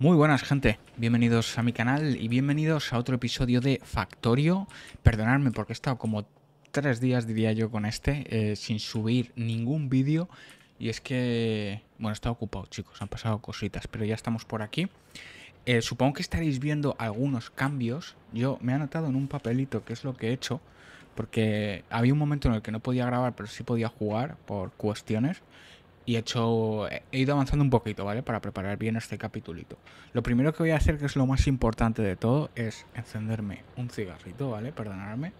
Muy buenas gente, bienvenidos a mi canal y bienvenidos a otro episodio de Factorio. Perdonadme porque he estado como tres días, diría yo, con este, eh, sin subir ningún vídeo. Y es que, bueno, he estado ocupado chicos, han pasado cositas, pero ya estamos por aquí. Eh, supongo que estaréis viendo algunos cambios. Yo me he anotado en un papelito qué es lo que he hecho, porque había un momento en el que no podía grabar, pero sí podía jugar por cuestiones y he hecho he ido avanzando un poquito, ¿vale? Para preparar bien este capitulito. Lo primero que voy a hacer, que es lo más importante de todo, es encenderme un cigarrito, ¿vale? Perdonadme.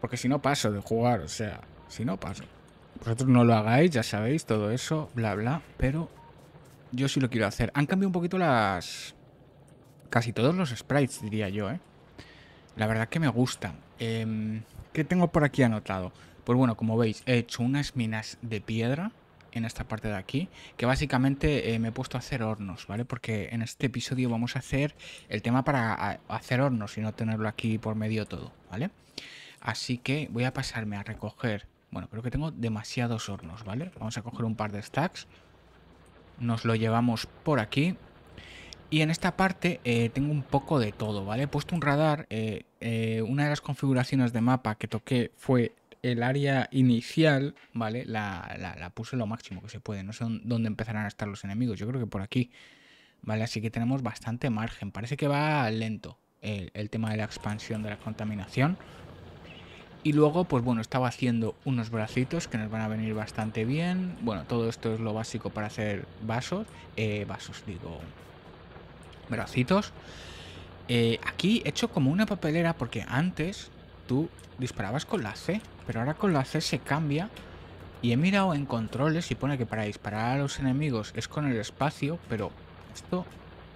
Porque si no paso de jugar, o sea, si no paso. Vosotros no lo hagáis, ya sabéis, todo eso, bla, bla, pero yo sí lo quiero hacer. Han cambiado un poquito las... Casi todos los sprites, diría yo, ¿eh? La verdad que me gustan. Eh... ¿Qué tengo por aquí anotado? Pues bueno, como veis, he hecho unas minas de piedra en esta parte de aquí, que básicamente eh, me he puesto a hacer hornos, ¿vale? Porque en este episodio vamos a hacer el tema para hacer hornos y no tenerlo aquí por medio todo, ¿vale? Así que voy a pasarme a recoger, bueno, creo que tengo demasiados hornos, ¿vale? Vamos a coger un par de stacks, nos lo llevamos por aquí y en esta parte eh, tengo un poco de todo, ¿vale? He puesto un radar, eh, eh, una de las configuraciones de mapa que toqué fue el área inicial, ¿vale? La, la, puse lo máximo que se puede, no sé dónde empezarán a estar los enemigos, yo creo que por aquí, ¿vale? Así que tenemos bastante margen, parece que va lento el, el tema de la expansión de la contaminación. Y luego, pues bueno, estaba haciendo unos bracitos que nos van a venir bastante bien. Bueno, todo esto es lo básico para hacer vasos, vasos digo, bracitos. Eh, aquí he hecho como una papelera porque antes tú disparabas con la C, pero ahora con la C se cambia. Y he mirado en controles y pone que para disparar a los enemigos es con el espacio, pero esto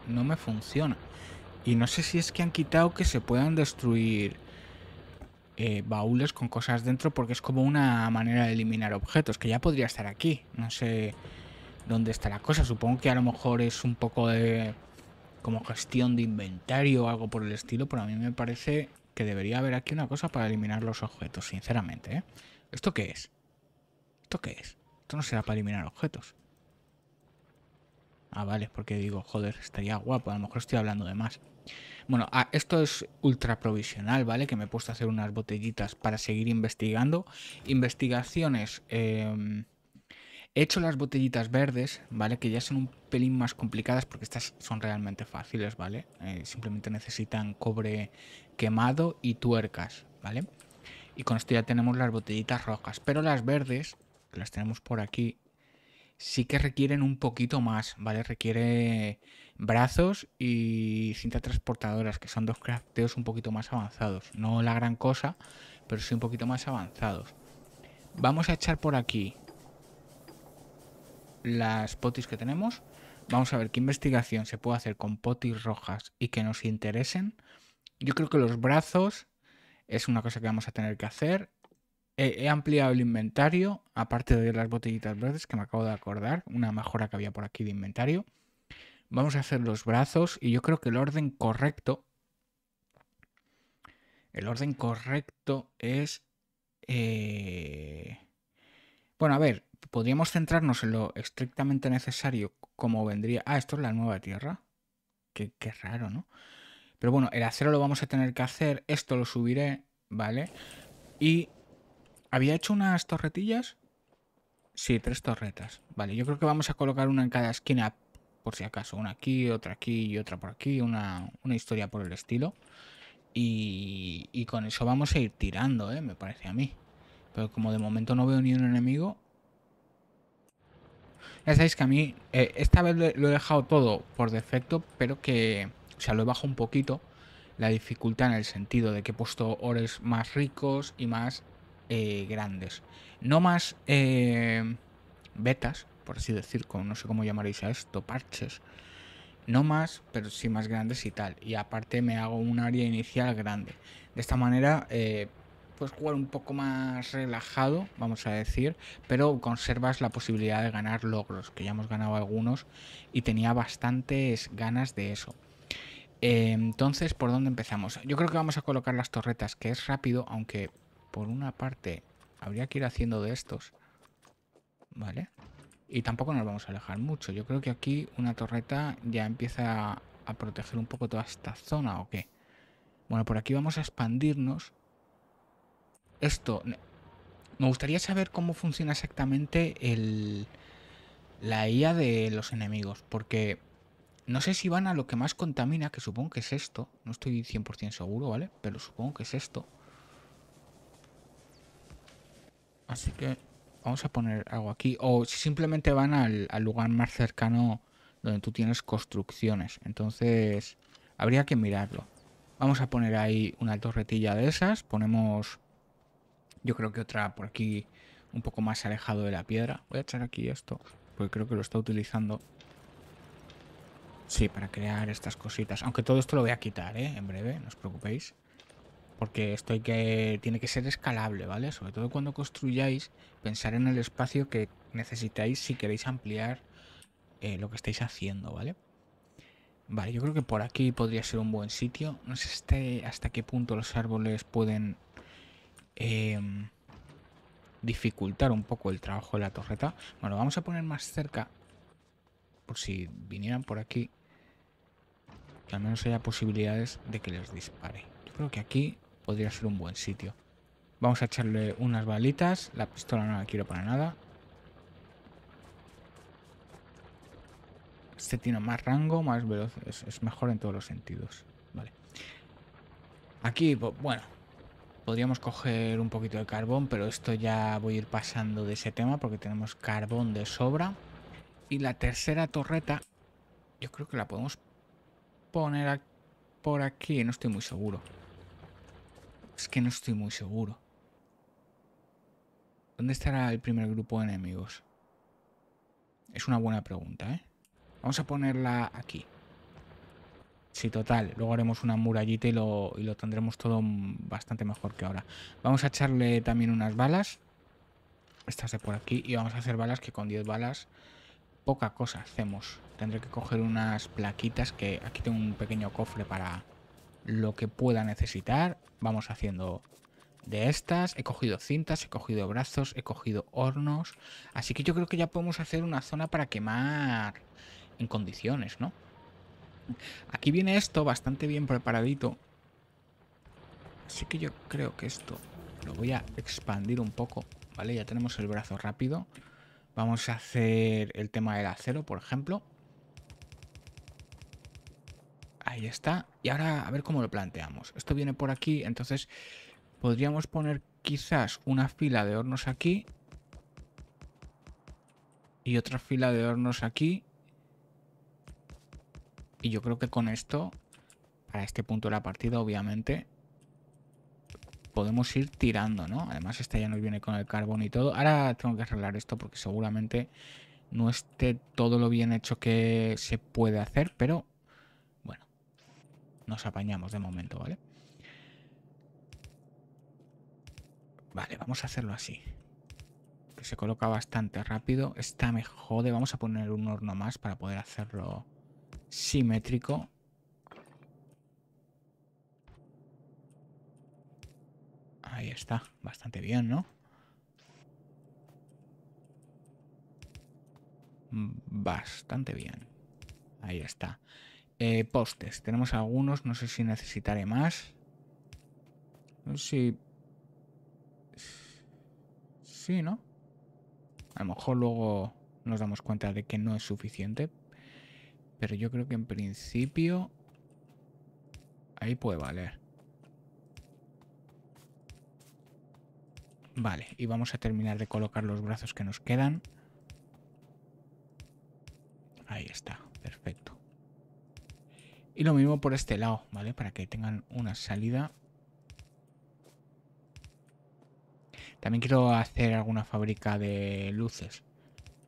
no me funciona. Y no sé si es que han quitado que se puedan destruir eh, baúles con cosas dentro porque es como una manera de eliminar objetos, que ya podría estar aquí. No sé dónde está la cosa. Supongo que a lo mejor es un poco de como gestión de inventario o algo por el estilo, pero a mí me parece que debería haber aquí una cosa para eliminar los objetos, sinceramente. ¿eh? ¿Esto qué es? ¿Esto qué es? Esto no será para eliminar objetos. Ah, vale, porque digo, joder, estaría guapo, a lo mejor estoy hablando de más. Bueno, ah, esto es ultra provisional, ¿vale? Que me he puesto a hacer unas botellitas para seguir investigando. Investigaciones... Eh hecho las botellitas verdes, ¿vale? Que ya son un pelín más complicadas porque estas son realmente fáciles, ¿vale? Eh, simplemente necesitan cobre quemado y tuercas, ¿vale? Y con esto ya tenemos las botellitas rojas. Pero las verdes, que las tenemos por aquí, sí que requieren un poquito más, ¿vale? Requiere brazos y cinta transportadoras, que son dos crafteos un poquito más avanzados. No la gran cosa, pero sí un poquito más avanzados. Vamos a echar por aquí las potis que tenemos. Vamos a ver qué investigación se puede hacer con potis rojas y que nos interesen. Yo creo que los brazos es una cosa que vamos a tener que hacer. He, ampliado el inventario, aparte de las botellitas verdes que me acabo de acordar, una mejora que había por aquí de inventario. Vamos a hacer los brazos y yo creo que el orden correcto el orden correcto es... Eh, bueno, a ver, podríamos centrarnos en lo estrictamente necesario, como vendría. Ah, esto es la nueva tierra. Qué, raro, ¿no? Pero bueno, el acero lo vamos a tener que hacer. Esto lo subiré, ¿vale? Y. ¿Había hecho unas torretillas? Sí, tres torretas. Vale, yo creo que vamos a colocar una en cada esquina, por si acaso. Una aquí, otra aquí y otra por aquí. Una, una historia por el estilo. Y, y con eso vamos a ir tirando, ¿eh? Me parece a mí. Pero como de momento no veo ni un enemigo, ya sabéis que a mí eh, esta vez lo he dejado todo por defecto, pero que, o sea, lo he bajado un poquito la dificultad en el sentido de que he puesto ores más ricos y más eh, grandes. No más eh, betas, por así decir, no sé cómo llamaréis a esto, parches. No más, pero sí más grandes y tal. Y aparte me hago un área inicial grande. De esta manera puedes jugar un poco más relajado, vamos a decir, pero conservas la posibilidad de ganar logros, que ya hemos ganado algunos y tenía bastantes ganas de eso. Eh, entonces, ¿por dónde empezamos? Yo creo que vamos a colocar las torretas, que es rápido, aunque por una parte habría que ir haciendo de estos. ¿Vale? Y tampoco nos vamos a alejar mucho. Yo creo que aquí una torreta ya empieza a proteger un poco toda esta zona, ¿o qué? Bueno, por aquí vamos a expandirnos esto, me gustaría saber cómo funciona exactamente el, la IA de los enemigos, porque no sé si van a lo que más contamina, que supongo que es esto, no estoy 100% seguro, ¿vale? Pero supongo que es esto. Así que vamos a poner algo aquí, o si simplemente van al, al lugar más cercano donde tú tienes construcciones, entonces habría que mirarlo. Vamos a poner ahí una torretilla de esas, ponemos yo creo que otra por aquí un poco más alejado de la piedra. Voy a echar aquí esto, porque creo que lo está utilizando. Sí, para crear estas cositas. Aunque todo esto lo voy a quitar, ¿eh? En breve, no os preocupéis. Porque esto que, tiene que ser escalable, ¿vale? Sobre todo cuando construyáis, pensar en el espacio que necesitáis si queréis ampliar eh, lo que estáis haciendo, ¿vale? Vale, yo creo que por aquí podría ser un buen sitio. No sé este, hasta qué punto los árboles pueden Em, dificultar un poco el trabajo de la torreta. Bueno, vamos a poner más cerca, por si vinieran por aquí, que al menos haya posibilidades de que les dispare. Yo creo que aquí podría ser un buen sitio. Vamos a echarle unas balitas. La pistola no la quiero para nada. Este tiene más rango, más veloz. Es, es mejor en todos los sentidos. Vale. Aquí, bueno, podríamos coger un poquito de carbón, pero esto ya voy a ir pasando de ese tema porque tenemos carbón de sobra. Y la tercera torreta, yo creo que la podemos poner por aquí, no estoy muy seguro. Es que no estoy muy seguro. ¿Dónde estará el primer grupo de enemigos? Es una buena pregunta, ¿eh? Vamos a ponerla aquí. Sí, total. Luego haremos una murallita y lo, tendremos todo bastante mejor que ahora. Vamos a echarle también unas balas. Estas de por aquí. Y vamos a hacer balas que con 10 balas poca cosa hacemos. Tendré que coger unas plaquitas que aquí tengo un pequeño cofre para lo que pueda necesitar. Vamos haciendo de estas. He cogido cintas, he cogido brazos, he cogido hornos. Así que yo creo que ya podemos hacer una zona para quemar en condiciones, ¿no? Aquí viene esto bastante bien preparadito. Así que yo creo que esto lo voy a expandir un poco. Vale, ya tenemos el brazo rápido. Vamos a hacer el tema del acero, por ejemplo. Ahí está. Y ahora a ver cómo lo planteamos. Esto viene por aquí, entonces podríamos poner quizás una fila de hornos aquí. Y otra fila de hornos aquí. Y yo creo que con esto, para este punto de la partida, obviamente, podemos ir tirando, ¿no? Además, esta ya nos viene con el carbón y todo. Ahora tengo que arreglar esto porque seguramente no esté todo lo bien hecho que se puede hacer, pero bueno, nos apañamos de momento, ¿vale? Vale, vamos a hacerlo así. Que se coloca bastante rápido. Esta me jode. Vamos a poner un horno más para poder hacerlo simétrico. Ahí está, bastante bien, ¿no? Mm, bastante bien. Ahí está. Eh, postes, tenemos algunos, no sé si necesitaré más. No sé si... Sí, ¿no? A lo mejor luego nos damos cuenta de que no es suficiente, pero yo creo que en principio... Ahí puede valer. Vale, y vamos a terminar de colocar los brazos que nos quedan. Ahí está, perfecto. Y lo mismo por este lado, ¿vale? Para que tengan una salida. También quiero hacer alguna fábrica de luces.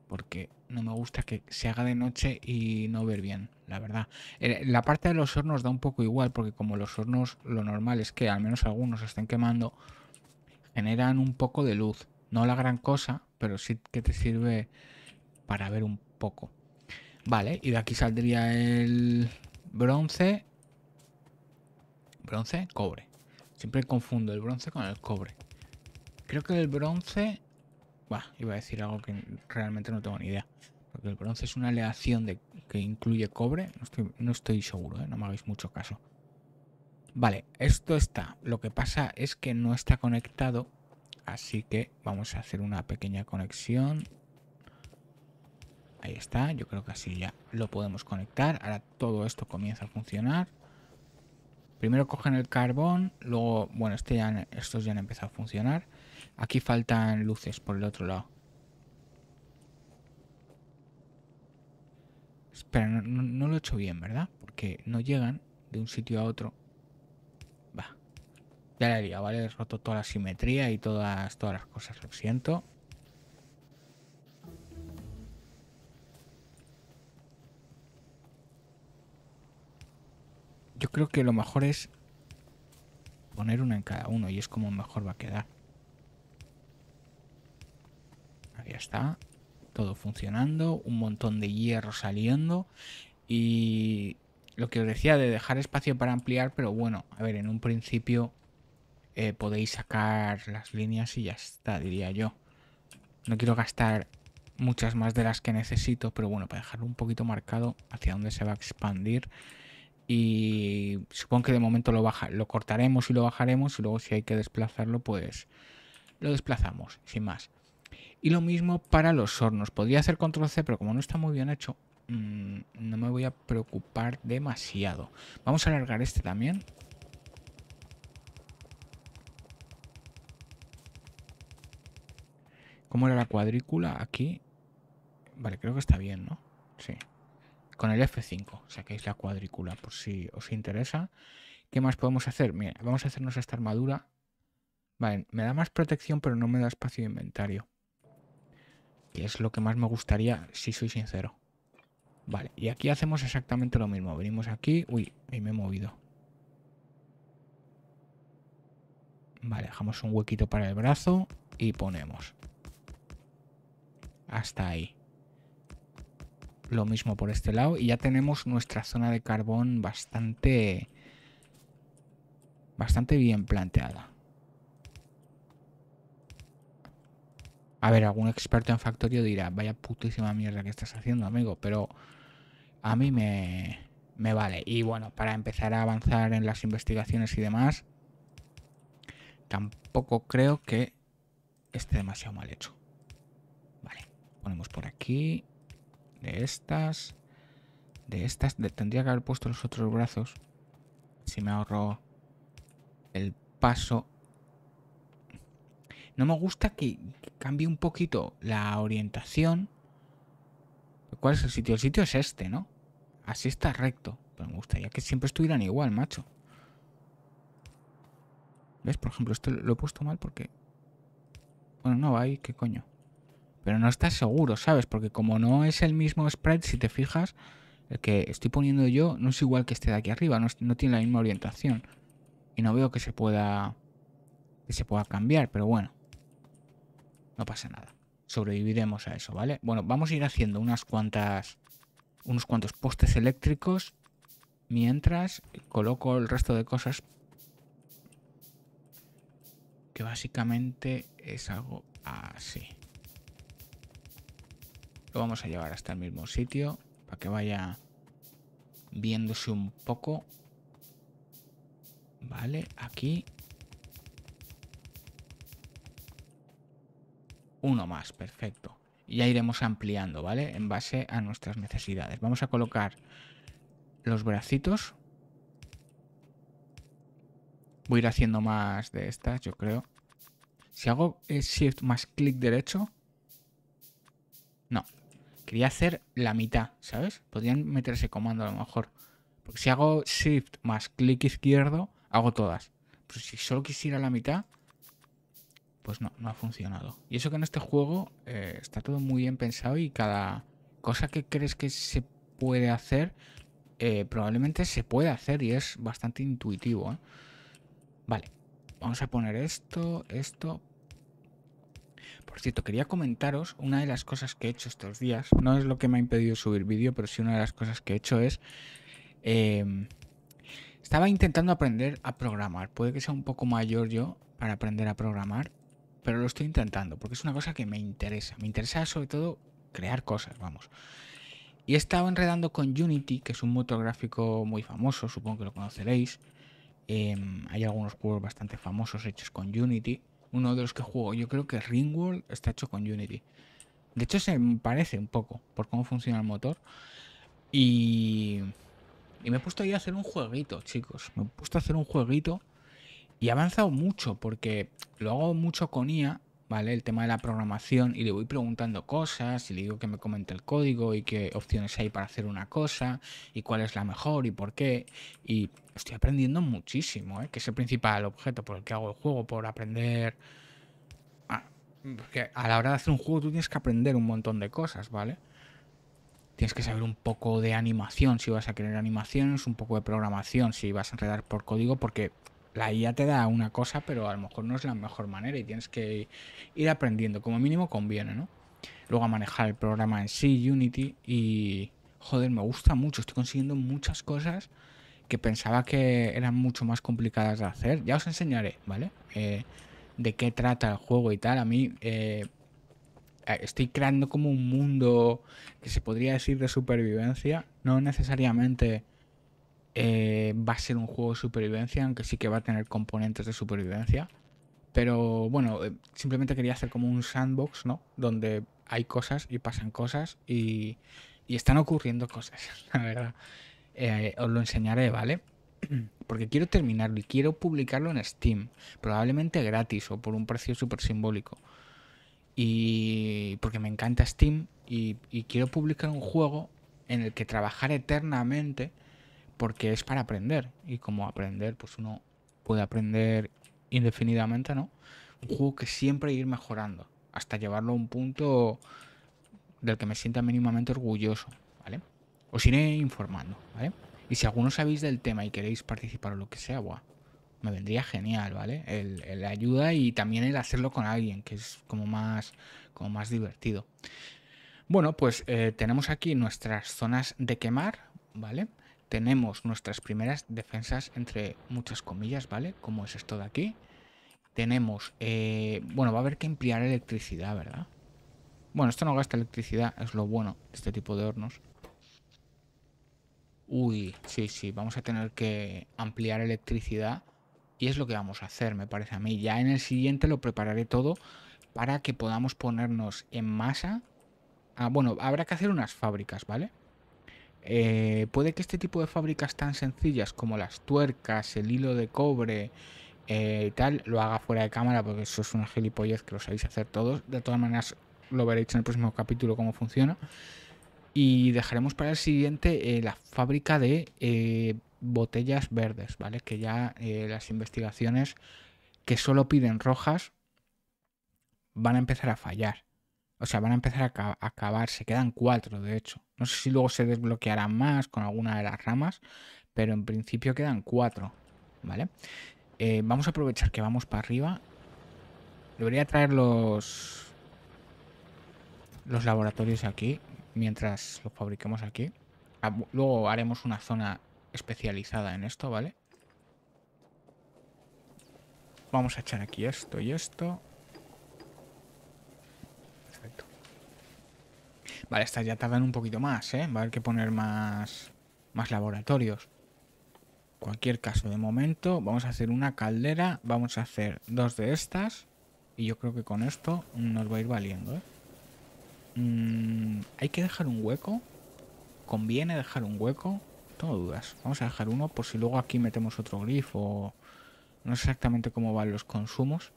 Porque no me gusta que se haga de noche y no ver bien, la verdad. Eh, la parte de los hornos da un poco igual, porque como los hornos, lo normal es que al menos algunos estén quemando, generan un poco de luz. No la gran cosa, pero sí que te sirve para ver un poco. Vale, y de aquí saldría el bronce. ¿Bronce? Cobre. Siempre confundo el bronce con el cobre. Creo que el bronce Bah, iba a decir algo que realmente no tengo ni idea. Porque el bronce es una aleación de, que incluye cobre. No estoy, seguro, ¿eh? no me hagáis mucho caso. Vale, esto está. Lo que pasa es que no está conectado. Así que vamos a hacer una pequeña conexión. Ahí está. Yo creo que así ya lo podemos conectar. Ahora todo esto comienza a funcionar. Primero cogen el carbón. Luego, bueno, este ya, estos ya han empezado a funcionar. Aquí faltan luces por el otro lado. Espera, no, lo he hecho bien, ¿verdad? Porque no llegan de un sitio a otro. Va. Ya la he ¿vale? He roto toda la simetría y todas, todas las cosas. Lo siento. Yo creo que lo mejor es poner una en cada uno y es como mejor va a quedar. está. Todo funcionando, un montón de hierro saliendo y lo que os decía de dejar espacio para ampliar, pero bueno, a ver, en un principio eh, podéis sacar las líneas y ya está, diría yo. No quiero gastar muchas más de las que necesito, pero bueno, para dejarlo un poquito marcado hacia dónde se va a expandir. Y supongo que de momento lo, baja, lo cortaremos y lo bajaremos y luego si hay que desplazarlo, pues lo desplazamos, sin más. Y lo mismo para los hornos. Podría hacer control C, pero como no está muy bien hecho, mm, no me voy a preocupar demasiado. Vamos a alargar este también. ¿Cómo era la cuadrícula? Aquí. Vale, creo que está bien, ¿no? Sí. Con el F5 saquéis la cuadrícula por si os interesa. ¿Qué más podemos hacer? Mira, vamos a hacernos esta armadura. Vale, me da más protección, pero no me da espacio de inventario que es lo que más me gustaría, si soy sincero. Vale, y aquí hacemos exactamente lo mismo. Venimos aquí. Uy, ahí me he movido. Vale, dejamos un huequito para el brazo y ponemos. Hasta ahí. Lo mismo por este lado. Y ya tenemos nuestra zona de carbón bastante... Bastante bien planteada. A ver, algún experto en Factorio dirá, vaya putísima mierda que estás haciendo, amigo, pero a mí me, vale. Y bueno, para empezar a avanzar en las investigaciones y demás, tampoco creo que esté demasiado mal hecho. Vale, ponemos por aquí, de estas, de estas, tendría que haber puesto los otros brazos, si me ahorro el paso no me gusta que, cambie un poquito la orientación. ¿Cuál es el sitio? El sitio es este, ¿no? Así está recto. Pero me gustaría que siempre estuvieran igual, macho. ¿Ves? Por ejemplo, esto lo he puesto mal porque... Bueno, no va ahí, ¿qué coño? Pero no estás seguro, ¿sabes? Porque como no es el mismo spread, si te fijas, el que estoy poniendo yo no es igual que este de aquí arriba, no tiene la misma orientación. Y no veo que se pueda... que se pueda cambiar, pero bueno. No pasa nada. Sobreviviremos a eso, ¿vale? Bueno, vamos a ir haciendo unas cuantas... Unos cuantos postes eléctricos. Mientras coloco el resto de cosas. Que básicamente es algo así. Lo vamos a llevar hasta el mismo sitio. Para que vaya viéndose un poco. Vale, aquí Uno más, perfecto. Y ya iremos ampliando, ¿vale? En base a nuestras necesidades. Vamos a colocar los bracitos. Voy a ir haciendo más de estas, yo creo. Si hago eh, shift más clic derecho... No. Quería hacer la mitad, ¿sabes? Podrían meterse comando a lo mejor. Porque si hago shift más clic izquierdo, hago todas. Pero pues si solo quisiera la mitad, pues no, no ha funcionado. Y eso que en este juego eh, está todo muy bien pensado y cada cosa que crees que se puede hacer, eh, probablemente se puede hacer y es bastante intuitivo. ¿eh? Vale, vamos a poner esto, esto. Por cierto, quería comentaros una de las cosas que he hecho estos días. No es lo que me ha impedido subir vídeo, pero sí una de las cosas que he hecho es... Em, estaba intentando aprender a programar. Puede que sea un poco mayor yo para aprender a programar pero lo estoy intentando, porque es una cosa que me interesa. Me interesa sobre todo crear cosas, vamos. Y he estado enredando con Unity, que es un motor gráfico muy famoso, supongo que lo conoceréis. Em, hay algunos juegos bastante famosos hechos con Unity. Uno de los que juego, yo creo que Ringworld está hecho con Unity. De hecho, se me parece un poco por cómo funciona el motor. Y, y me he puesto ahí a hacer un jueguito, chicos. Me he puesto a hacer un jueguito y he avanzado mucho porque lo hago mucho con IA, ¿vale? El tema de la programación y le voy preguntando cosas y le digo que me comente el código y qué opciones hay para hacer una cosa y cuál es la mejor y por qué. Y estoy aprendiendo muchísimo, ¿eh? Que es el principal objeto por el que hago el juego, por aprender... Ah, porque a la hora de hacer un juego tú tienes que aprender un montón de cosas, ¿vale? tienes que saber un poco de animación si vas a querer animaciones, un poco de programación si vas a enredar por código, porque la IA te da una cosa, pero a lo mejor no es la mejor manera y tienes que ir aprendiendo. Como mínimo conviene, ¿no? Luego a manejar el programa en sí, Unity, y joder, me gusta mucho. Estoy consiguiendo muchas cosas que pensaba que eran mucho más complicadas de hacer. Ya os enseñaré, ¿vale? Eh, de qué trata el juego y tal. A mí eh, estoy creando como un mundo que se podría decir de supervivencia. No necesariamente eh, va a ser un juego de supervivencia, aunque sí que va a tener componentes de supervivencia. Pero bueno, eh, simplemente quería hacer como un sandbox, ¿no? Donde hay cosas y pasan cosas y, están ocurriendo cosas, la verdad. Eh, os lo enseñaré, ¿vale? Porque quiero terminarlo y quiero publicarlo en Steam, probablemente gratis o por un precio súper simbólico. Y porque me encanta Steam y, y quiero publicar un juego en el que trabajar eternamente porque es para aprender. Y como aprender, pues uno puede aprender indefinidamente, ¿no? Un juego que siempre ir mejorando, hasta llevarlo a un punto del que me sienta mínimamente orgulloso, ¿vale? Os iré informando, ¿vale? Y si alguno sabéis del tema y queréis participar o lo que sea, buah, me vendría genial, ¿vale? El, ayuda y también el hacerlo con alguien, que es como más, como más divertido. Bueno, pues eh, tenemos aquí nuestras zonas de quemar, ¿vale? vale tenemos nuestras primeras defensas entre muchas comillas, ¿vale? Como es esto de aquí. Tenemos, eh, bueno, va a haber que ampliar electricidad, ¿verdad? Bueno, esto no gasta electricidad, es lo bueno este tipo de hornos. Uy, sí, sí, vamos a tener que ampliar electricidad y es lo que vamos a hacer, me parece a mí. Ya en el siguiente lo prepararé todo para que podamos ponernos en masa. Ah, bueno, habrá que hacer unas fábricas, ¿vale? Eh, puede que este tipo de fábricas tan sencillas como las tuercas, el hilo de cobre eh, y tal, lo haga fuera de cámara porque eso es una gilipollez que lo sabéis hacer todos. De todas maneras, lo veréis en el próximo capítulo cómo funciona. Y dejaremos para el siguiente eh, la fábrica de botellas verdes, ¿vale? Que ya las investigaciones que solo piden rojas van a empezar a fallar. O sea, van a empezar a, acabar. Se quedan cuatro, de hecho. No sé si luego se desbloquearán más con alguna de las ramas, pero en principio quedan cuatro, ¿vale? Eh, vamos a aprovechar que vamos para arriba. Debería traer los, los laboratorios aquí, mientras los fabriquemos aquí. Ah, luego haremos una zona especializada en esto, ¿vale? Vamos a echar aquí esto y esto. Vale, estas ya tardan un poquito más, ¿eh? Va a haber que poner más, más laboratorios. Cualquier caso, de momento vamos a hacer una caldera, vamos a hacer dos de estas. Y yo creo que con esto nos va a ir valiendo, ¿eh? Mm, Hay que dejar un hueco. ¿Conviene dejar un hueco? Tengo dudas. Vamos a dejar uno por si luego aquí metemos otro grifo. No sé exactamente cómo van los consumos.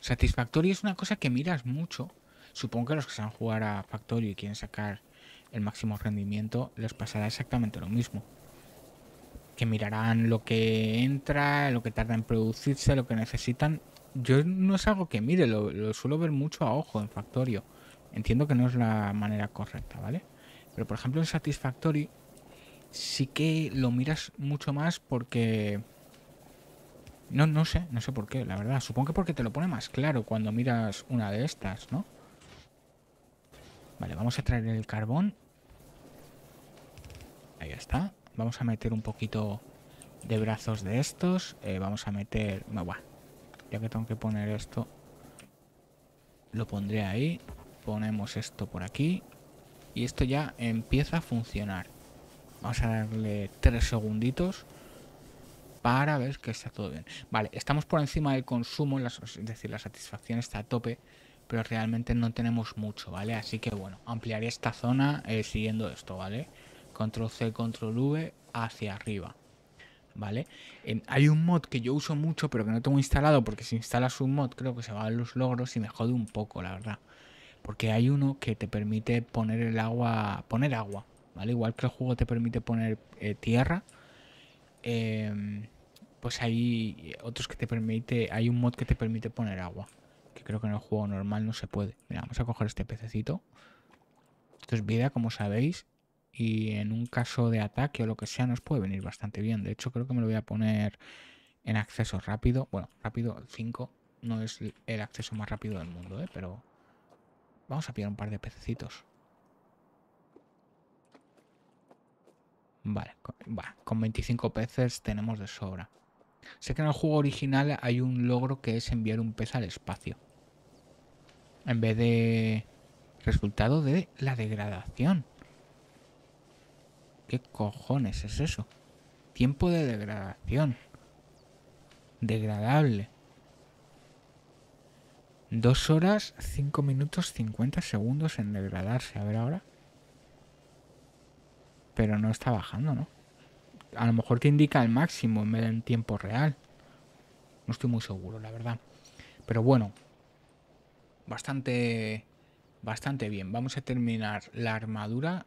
Satisfactorio es una cosa que miras mucho Supongo que los que se van a jugar a Factorio y quieren sacar el máximo rendimiento les pasará exactamente lo mismo. Que mirarán lo que entra, lo que tarda en producirse, lo que necesitan. Yo no es algo que mire, lo, suelo ver mucho a ojo en Factorio. Entiendo que no es la manera correcta, ¿vale? Pero por ejemplo en Satisfactory sí que lo miras mucho más porque... No, no sé, no sé por qué, la verdad. Supongo que porque te lo pone más claro cuando miras una de estas, ¿no? Vale, vamos a traer el carbón. Ahí está. Vamos a meter un poquito de brazos de estos. Eh, vamos a meter... No, bueno, ya que tengo que poner esto, lo pondré ahí. Ponemos esto por aquí. Y esto ya empieza a funcionar. Vamos a darle tres segunditos para ver que está todo bien. Vale, estamos por encima del consumo, es decir, la satisfacción está a tope pero realmente no tenemos mucho, ¿vale? Así que bueno, ampliaré esta zona eh, siguiendo esto, ¿vale? Control C, Control V hacia arriba, ¿vale? hay un mod que yo uso mucho, pero que no tengo instalado, porque si instalas un mod creo que se van los logros y me jode un poco, la verdad. Porque hay uno que te permite poner el agua, poner agua, ¿vale? Igual que el juego te permite poner eh, tierra, em, pues hay otros que te permite, hay un mod que te permite poner agua creo que en el juego normal no se puede. Mira, vamos a coger este pececito. Esto es vida, como sabéis. Y en un caso de ataque o lo que sea, nos puede venir bastante bien. De hecho, creo que me lo voy a poner en acceso rápido. Bueno, rápido 5 no es el acceso más rápido del mundo, ¿eh? Pero vamos a pillar un par de pececitos. Vale, con 25 peces tenemos de sobra. Sé que en el juego original hay un logro que es enviar un pez al espacio en vez de resultado de la degradación. ¿Qué cojones es eso? Tiempo de degradación. Degradable. Dos horas 5 minutos 50 segundos en degradarse. A ver ahora. Pero no está bajando, ¿no? A lo mejor te indica el máximo en vez de en tiempo real. No estoy muy seguro, la verdad. Pero bueno, bastante, bastante bien. Vamos a terminar la armadura.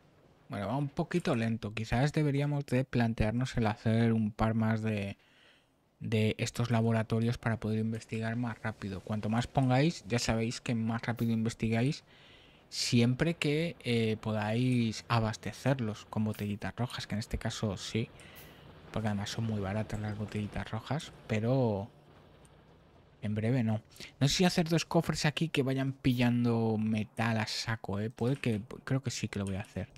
Bueno, va un poquito lento. Quizás deberíamos de plantearnos el hacer un par más de, estos laboratorios para poder investigar más rápido. Cuanto más pongáis, ya sabéis que más rápido investigáis siempre que eh, podáis abastecerlos con botellitas rojas, que en este caso sí, porque además son muy baratas las botellitas rojas, pero en breve no. No sé si hacer dos cofres aquí que vayan pillando metal a saco, ¿eh? Puede que... Creo que sí que lo voy a hacer.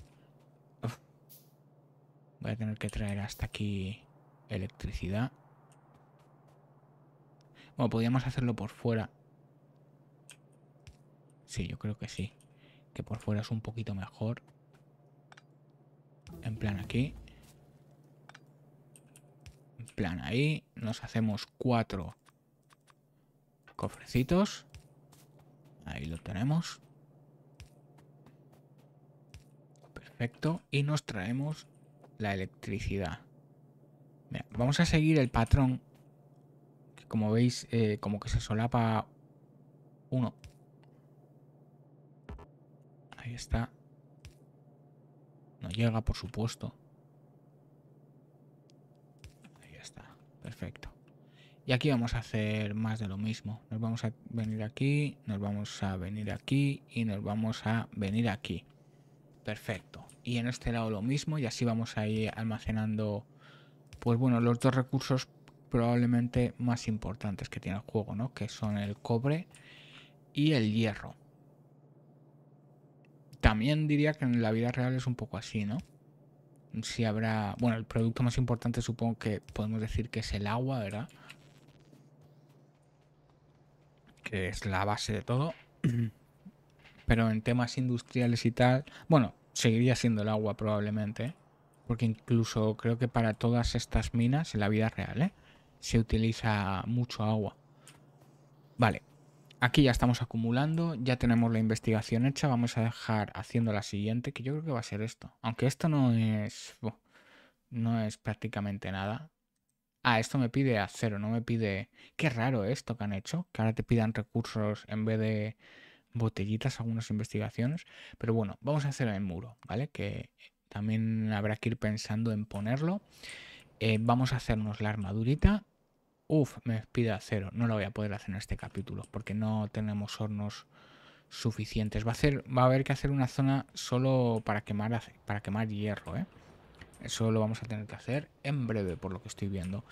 Voy a tener que traer hasta aquí electricidad. Bueno, podríamos hacerlo por fuera. Sí, yo creo que sí. Que por fuera es un poquito mejor. En plan aquí. En plan ahí. Nos hacemos cuatro cofrecitos. Ahí lo tenemos. Perfecto. Y nos traemos la electricidad. vamos a seguir el patrón. como veis, eh, como que se solapa uno. Ahí está. No llega, por supuesto. Ahí está. Perfecto. Y aquí vamos a hacer más de lo mismo. Nos vamos a venir aquí, nos vamos a venir aquí y nos vamos a venir aquí. Perfecto. Y en este lado lo mismo y así vamos a ir almacenando, pues bueno, los dos recursos probablemente más importantes que tiene el juego, ¿no? Que son el cobre y el hierro. También diría que en la vida real es un poco así, ¿no? Si habrá, bueno, el producto más importante supongo que podemos decir que es el agua, ¿verdad? que es la base de todo. Pero en temas industriales y tal, bueno, seguiría siendo el agua probablemente, porque incluso creo que para todas estas minas en la vida real ¿eh? se utiliza mucho agua. Vale, aquí ya estamos acumulando, ya tenemos la investigación hecha, vamos a dejar haciendo la siguiente, que yo creo que va a ser esto. Aunque esto no es, no es prácticamente nada, ah, esto me pide a no me pide, qué raro esto que han hecho, que ahora te pidan recursos en vez de botellitas algunas investigaciones, pero bueno, vamos a hacer el muro, ¿vale? Que también habrá que ir pensando en ponerlo. Eh, vamos a hacernos la armadurita. Uf, me pide acero. No lo voy a poder hacer en este capítulo porque no tenemos hornos suficientes. Va a, va a haber que hacer una zona solo para quemar, para quemar hierro, ¿eh? Eso lo vamos a tener que hacer en breve, por lo que estoy viendo.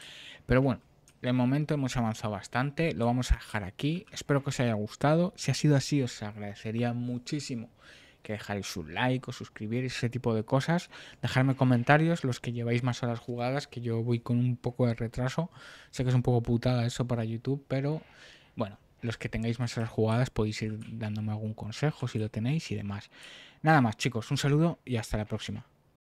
Pero bueno, de momento hemos avanzado bastante, lo vamos a dejar aquí. Espero que os haya gustado. Si ha sido así, os agradecería muchísimo que dejaréis un like o suscribir, ese tipo de cosas. Dejarme comentarios, los que lleváis más horas jugadas, que yo voy con un poco de retraso. Sé que es un poco putada eso para YouTube, pero bueno, los que tengáis más horas jugadas podéis ir dándome algún consejo si lo tenéis y demás. Nada más, chicos, un saludo y hasta la próxima.